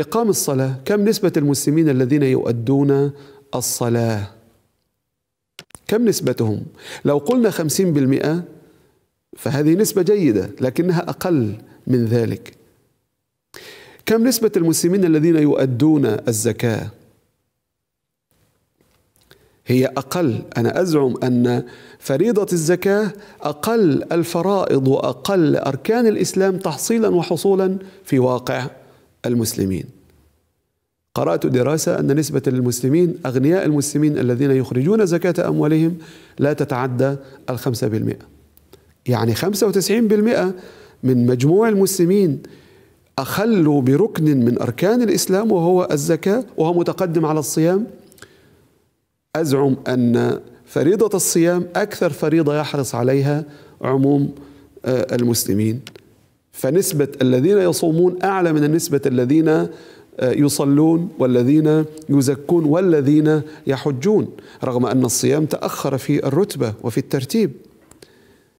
إقام الصلاة كم نسبة المسلمين الذين يؤدون الصلاة كم نسبتهم لو قلنا خمسين بالمئة فهذه نسبة جيدة لكنها أقل من ذلك كم نسبة المسلمين الذين يؤدون الزكاة هي أقل أنا أزعم أن فريضة الزكاة أقل الفرائض وأقل أركان الإسلام تحصيلا وحصولا في واقع المسلمين قرأت دراسة أن نسبة المسلمين أغنياء المسلمين الذين يخرجون زكاة أموالهم لا تتعدى الخمسة بالمئة يعني خمسة وتسعين بالمئة من مجموع المسلمين أخلوا بركن من أركان الإسلام وهو الزكاة وهو متقدم على الصيام أزعم أن فريضة الصيام أكثر فريضة يحرص عليها عموم آه، المسلمين فنسبة الذين يصومون أعلى من نسبة الذين آه، يصلون والذين يزكون والذين يحجون رغم أن الصيام تأخر في الرتبة وفي الترتيب